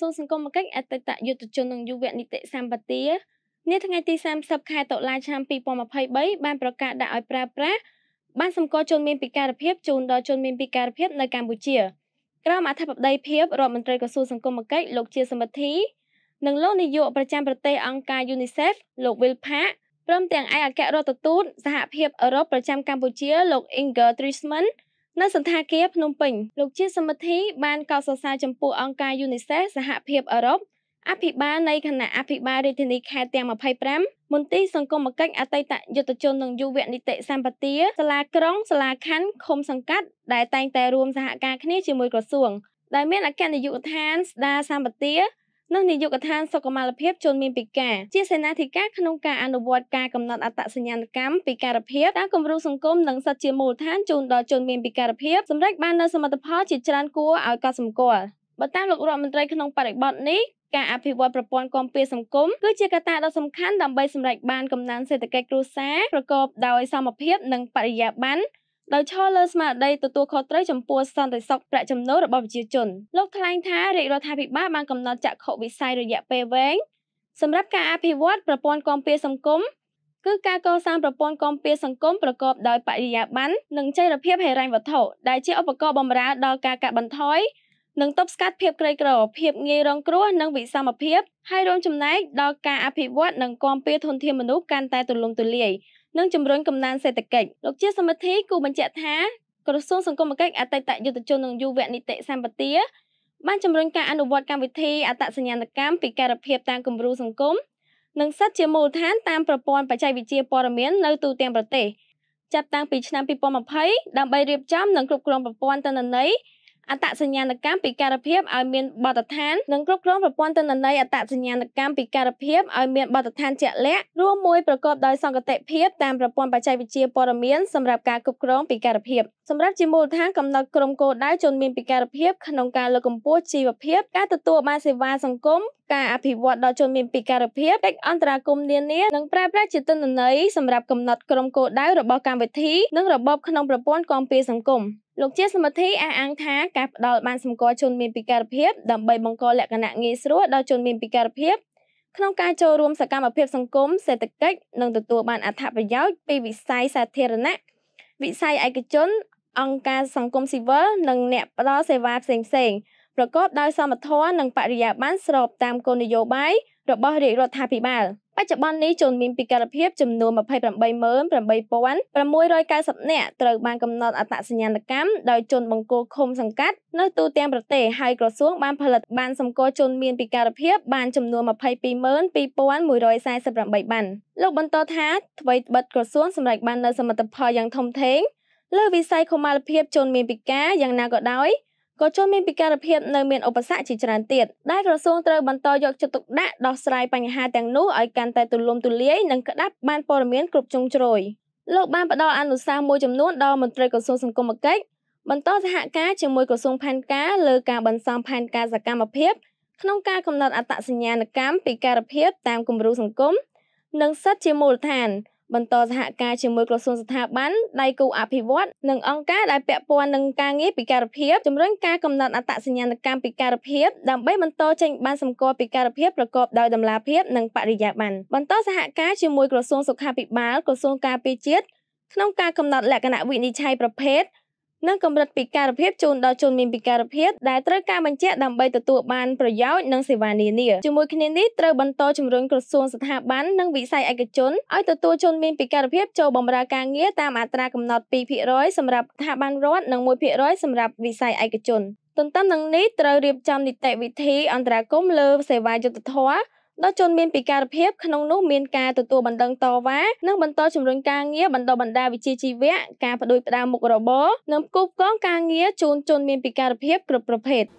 សួងសង្គមគិច្ចអតីតយុទ្ធជននិងយុវនីតិសម្បទានាថ្ងៃទី30ខែតុលាឆ្នាំ2023បានប្រកាសដាក់ឲ្យប្រើប្រាស់បានសម្គាល់ជនមានពិការភាពជូនដល់ជនមានពិការភាពនៅកម្ពុជាក្រមអធិបតីភាពរដ្ឋមន្ត្រីក្រសួងសង្គមគិច្ចលោកជាសមិទ្ធិនិងលោកនាយកប្រចាំប្រទេសអង្គការ UNICEF លោក Will Park ព្រមទាំងឯកអគ្គរដ្ឋទូតសហភាពអឺរ៉ុបប្រចាំកម្ពុជាលោក Inger Trisman នៅសន្តាគារភ្នំពេញលោកជា សមិទ្ធិបានកោតសរសើរចំពោះអង្គការ UNICEF សហភាពអឺរ៉ុបអភិបាលនៃគណៈអភិបាលរាជធានីខេត្តទាំង25មន្ទីរសង្គមគិច្ចអតីតយុទ្ធជននិងយុវនីតិសម្បទាសាលាក្រុងសាលាខណ្ឌឃុំសង្កាត់ដែលតែងតែរួមសហការគ្នាជាមួយក្រសួងដែលមានអគ្គនាយកដ្ឋានស្ដារសម្បទានិងនាយកដ្ឋានសុខុមាលភាពជនមានពិការជាសេនាធិការក្នុងការអនុវត្តការកំណត់អត្តសញ្ញាណកម្មពិការភាពតាមគម្រោងសង្គមនិងសិទ្ធិជាមូលដ្ឋានជូនដល់ជនមានពិការភាពសម្រាប់បាននូវសមិទ្ធផលជាច្រើនគួរឲ្យកត់សម្គាល់បើតាមលោករដ្ឋមន្ត្រីក្នុងបរិបទនេះការអភិវឌ្ឍប្រព័ន្ធគាំពារសង្គមគឺជាកត្តាដ៏សំខាន់ដើម្បីសម្រេចបានកំណើនសេដ្ឋកិច្ចគ្រួសារប្រកបដោយសមភាពនិងបរិយាបន្នដោយឈរលើស្មារតីទទួលខុសត្រូវចំពោះសន្តិសុខប្រាក់ចំណូលរបស់ប្រជាជនលោកថ្លែងថារាជរដ្ឋាភិបាលបានកំណត់ចក្ខុវិស័យរយៈពេលវែងសម្រាប់ការអភិវឌ្ឍប្រព័ន្ធគាំពារសង្គមគឺការកសាងប្រព័ន្ធគាំពារសង្គមប្រកបដោយបរិយាបន្ននិងចីរភាពហិរញ្ញវត្ថុដែលជាឧបករណ៍បម្រើដល់ការកាត់បន្ថយនិងទប់ស្កាត់ភាពក្រីក្រភាពងាយរងគ្រោះនិងវិសមភាពហើយរួមចំណែកដល់ការអភិវឌ្ឍនិងគាំពារធនធានមនុស្សកាន់តែទូលំទូលាយនិងជំរុញកំណើនសេដ្ឋកិច្ចលោកជាសមិទ្ធិគូបញ្ជាក់ថាក្រសួងសង្គមគិច្ចអតីតយុទ្ធជននិងយុវនីតិសម្បទាបានជំរុញការអនុវត្តកម្មវិធីអត្តសញ្ញាណកម្មពិការភាពតាមគំរូសង្គមនិងសិទ្ធិជាមូលដ្ឋានតាមប្រព័ន្ធបច្ចេកវិទ្យាព័ត៌មាននៅទូទាំងប្រទេសចាប់តាំងពីឆ្នាំ2020ដើម្បីរៀបចំនិងគ្រប់គ្រងប្រព័ន្ធតនន័យអត្តសញ្ញាណកម្មពីការភាពឲ្យមានបទដ្ឋាននិងគ្រប់គ្រងប្រព័ន្ធទិន្នន័យអត្តសញ្ញាណកម្មពីការភាពឲ្យមានបទដ្ឋានជាក់លាក់រួមមួយប្រកបដោយសង្កតភាពតាមប្រព័ន្ធបច្ចេកវិទ្យាព័ត៌មានសម្រាប់ការគ្រប់គ្រងពីការភាពសម្រាប់ជាមូលដ្ឋានកំណត់ក្រុមគោលដៅជនមានពិការភាពក្នុងការលើកកម្ពស់ជីវភាពការទទួលបានសេវាសង្គមការអភិវឌ្ឍដល់ជនមានពិការភាពកិច្ចអន្តរាគមន៍នានានិងប្រើប្រាស់ជាទិន្នន័យសម្រាប់កំណត់ក្រុមគោលដៅរបស់កម្មវិធីនិងរបបក្នុងប្រព័ន្ធគាំពារសង្គមលោកជាសមាធិអះអាងថាការផ្ដល់បានសម្គាល់ជនមានពិការភាពដើម្បីបង្កលក្ខណៈងាយស្រួលដល់ជនមានពិការភាពក្នុងការចូលរួមសកម្មភាពសង្គមសេដ្ឋកិច្ចនិងទទួលបានអត្ថប្រយោជន៍ពីវិស័យសាធារណៈវិស័យឯកជនអង្គការសង្គមស៊ីវិលនិងអ្នកផ្តល់សេវាផ្សេងៗប្រកបដោយសមធម៌និងបរិយាប័ន្នស្របតាមគោលនយោបាយរបស់រាជរដ្ឋាភិបាលបច្ចុប្បន្ននេះជនមានពិការភាពចំនួន288690នាក់ត្រូវបានកំណត់អត្តសញ្ញាណកម្មដោយជនបង្គោលឃុំសង្កាត់នៅទូទាំងប្រទេសហើយក្រសួងបានផលិតបានសម្គាល់ជនមានពិការភាពបានចំនួន222148បានលោកបន្តថាថ្មីបិទក្រសួងសម្រេចបាននូវសមិទ្ធផលយ៉ាងធំធេងលើវិស័យខុមារភាព ជនមានពិការយ៉ាងណាក៏ដោយក៏ជនមានពិការភាពនៅមានឧបសគ្គជាច្រើនទៀតដែលក្រសួងត្រូវបន្តយកចិត្តទុកដាក់ដោះស្រាយបញ្ហាទាំងនោះឲ្យកាន់តែទូលំទូលាយនិងក្តាប់បានព័ត៌មានគ្រប់ជ្រុងជ្រោយលោកបានផ្ដល់អនុសាសន៍មួយចំនួនដល់មន្ត្រីក្រសួងសង្គមគិច្ចបន្តសហការជាមួយក្រសួងផែនការលើការបន្សំផែនការសកម្មភាពក្នុងការកំណត់អត្តសញ្ញាណកម្មពិការភាពតាមគំរូសង្គមនិងសិទ្ធិជាមូលដ្ឋាន។បន្តសហការជាមួយក្រសួងស្ថាប័នដៃគូអភិវឌ្ឍនិងអង្គការដែលពាក់ព័ន្ធនឹងការងារពិការភាពជំរុញការកំណត់អត្តសញ្ញាណកម្មពិការភាពដើម្បីបន្តចេញបានសម្គាល់ពិការភាពប្រកបដោយតម្លាភាពនិងបរិយាប័ន្នបន្តសហការជាមួយក្រសួងសុខាភិបាលក្រសួងការពារជាតិក្នុងការកំណត់លក្ខណៈវិនិច្ឆ័យប្រភេទនិងកម្រិតពិការភាពជូនដល់ជន មានពិការភាពដែលត្រូវការបញ្ជាក់ដើម្បីទទួលបានប្រយោជន៍និងសេវានានាជាមួយគ្នានេះត្រូវបន្តជំរុញក្រសួងស្ថាប័ននិងវិស័យឯកជនឲ្យទទួលជនមានពិការភាពចូលបម្រើការងារតាមអត្រាកំណត់2%សម្រាប់ស្ថាប័នរដ្ឋនិង1%សម្រាប់វិស័យឯកជន ទន្ទឹមនឹងនេះត្រូវរៀបចំនីតិវិធីអន្តរាគមន៍លើ សេវាយុត្តិធម៌ដល់ជនមានពិការភាពក្នុងនោះមានការទទួលបណ្ដឹងតវ៉ានិងបន្តជំរុញការងារបណ្ដុះបណ្ដាលវិជ្ជាជីវៈការបដិបដាមុខរបរនិងផ្គូផ្គងការងារជូនជនមានពិការភាពគ្រប់ប្រភេទ។